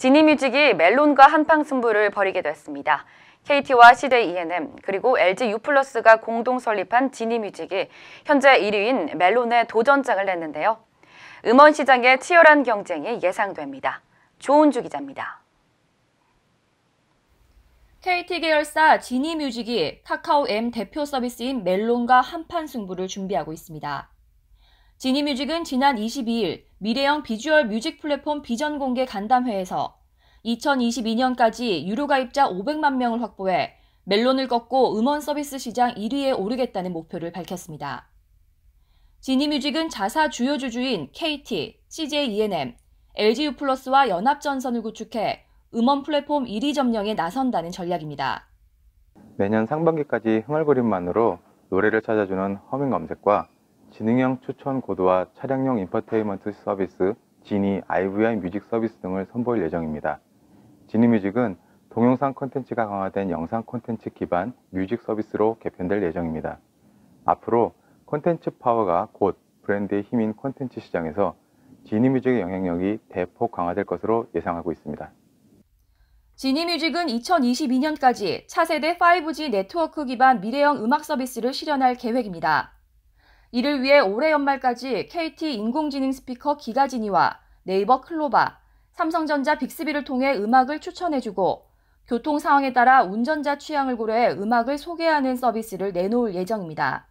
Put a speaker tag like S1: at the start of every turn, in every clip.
S1: 지니뮤직이 멜론과 한판 승부를 벌이게 됐습니다. KT와 시대 E&M 그리고 LG U+가 공동 설립한 지니뮤직이 현재 1위인 멜론에 도전장을 냈는데요. 음원 시장의 치열한 경쟁이 예상됩니다. 조은주 기자입니다. KT 계열사 지니뮤직이 카카오 M 대표 서비스인 멜론과 한판 승부를 준비하고 있습니다. 지니뮤직은 지난 22일 미래형 비주얼 뮤직 플랫폼 비전 공개 간담회에서 2022년까지 유료 가입자 500만 명을 확보해 멜론을 꺾고 음원 서비스 시장 1위에 오르겠다는 목표를 밝혔습니다. 지니뮤직은 자사 주요 주주인 KT, CJENM, LGU+와 플러스 연합전선을 구축해 음원 플랫폼 1위 점령에 나선다는 전략입니다.
S2: 매년 상반기까지 흥얼거림만으로 노래를 찾아주는 허밍 검색과 지능형 추천 고도화 차량용 인포테인먼트 서비스, 지니, IVI 뮤직 서비스 등을 선보일 예정입니다. 지니 뮤직은 동영상 콘텐츠가 강화된 영상 콘텐츠 기반 뮤직 서비스로 개편될 예정입니다. 앞으로 콘텐츠 파워가 곧 브랜드의 힘인 콘텐츠 시장에서 지니뮤직의 영향력이 대폭 강화될 것으로 예상하고 있습니다.
S1: 지니뮤직은 2022년까지 차세대 5G 네트워크 기반 미래형 음악 서비스를 실현할 계획입니다. 이를 위해 올해 연말까지 KT 인공지능 스피커 기가지니와 네이버 클로바, 삼성전자 빅스비를 통해 음악을 추천해주고 교통 상황에 따라 운전자 취향을 고려해 음악을 소개하는 서비스를 내놓을 예정입니다.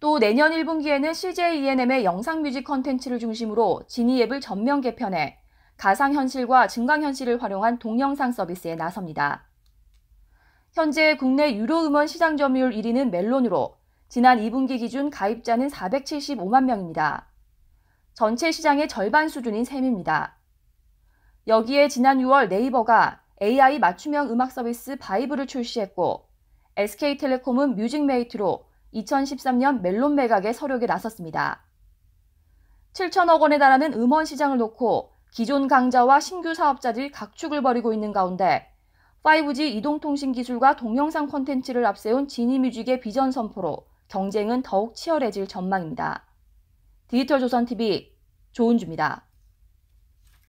S1: 또 내년 1분기에는 CJ E&M의 n 영상 뮤직 컨텐츠를 중심으로 지니 앱을 전면 개편해 가상현실과 증강현실을 활용한 동영상 서비스에 나섭니다. 현재 국내 유료 음원 시장 점유율 1위는 멜론으로 지난 2분기 기준 가입자는 475만 명입니다. 전체 시장의 절반 수준인 셈입니다. 여기에 지난 6월 네이버가 AI 맞춤형 음악 서비스 바이브를 출시했고 SK텔레콤은 뮤직메이트로 2013년 멜론 매각의 서력에 나섰습니다. 7천억 원에 달하는 음원 시장을 놓고 기존 강자와 신규 사업자들이 각축을 벌이고 있는 가운데 5G 이동통신 기술과 동영상 콘텐츠를 앞세운 지니뮤직의 비전 선포로 경쟁은 더욱 치열해질 전망입니다. 디지털 조선 TV 조은주입니다.